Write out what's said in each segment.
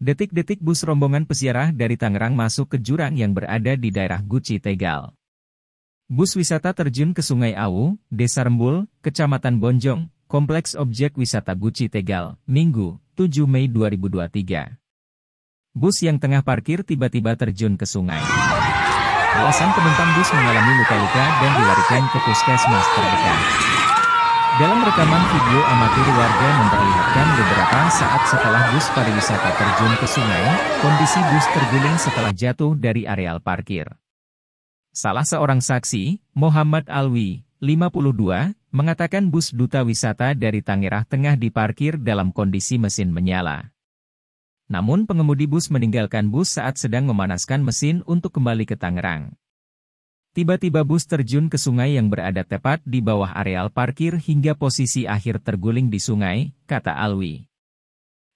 Detik-detik bus rombongan pesiarah dari Tangerang masuk ke jurang yang berada di daerah Guci Tegal. Bus wisata terjun ke Sungai Awu, Desa Rembul, Kecamatan Bonjong, Kompleks Objek Wisata Guci Tegal, Minggu, 7 Mei 2023. Bus yang tengah parkir tiba-tiba terjun ke sungai. Belasan penumpang bus mengalami luka-luka dan dilarikan ke puskesmas terdekat. Dalam rekaman video amatir warga memperlihatkan beberapa saat setelah bus pariwisata terjun ke sungai, kondisi bus terguling setelah jatuh dari areal parkir. Salah seorang saksi, Muhammad Alwi, 52, mengatakan bus duta wisata dari Tangerang Tengah diparkir dalam kondisi mesin menyala. Namun pengemudi bus meninggalkan bus saat sedang memanaskan mesin untuk kembali ke Tangerang. Tiba-tiba bus terjun ke sungai yang berada tepat di bawah areal parkir hingga posisi akhir terguling di sungai, kata Alwi.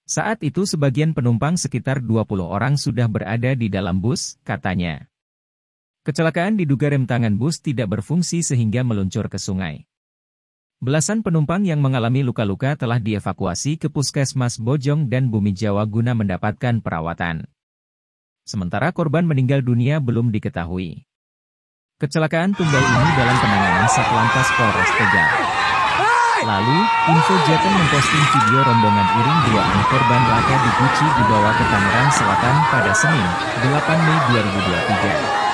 Saat itu sebagian penumpang sekitar 20 orang sudah berada di dalam bus, katanya. Kecelakaan diduga rem tangan bus tidak berfungsi sehingga meluncur ke sungai. Belasan penumpang yang mengalami luka-luka telah dievakuasi ke puskesmas Bojong dan Bumi Jawa guna mendapatkan perawatan. Sementara korban meninggal dunia belum diketahui. Kecelakaan tunggal ini dalam penanganan Satlantas Polres Tegal. Lalu, info Jaten memposting video rombongan iring dua anak korban laka Gucci dibawa ke Tangerang Selatan pada Senin, 8 Mei 2023.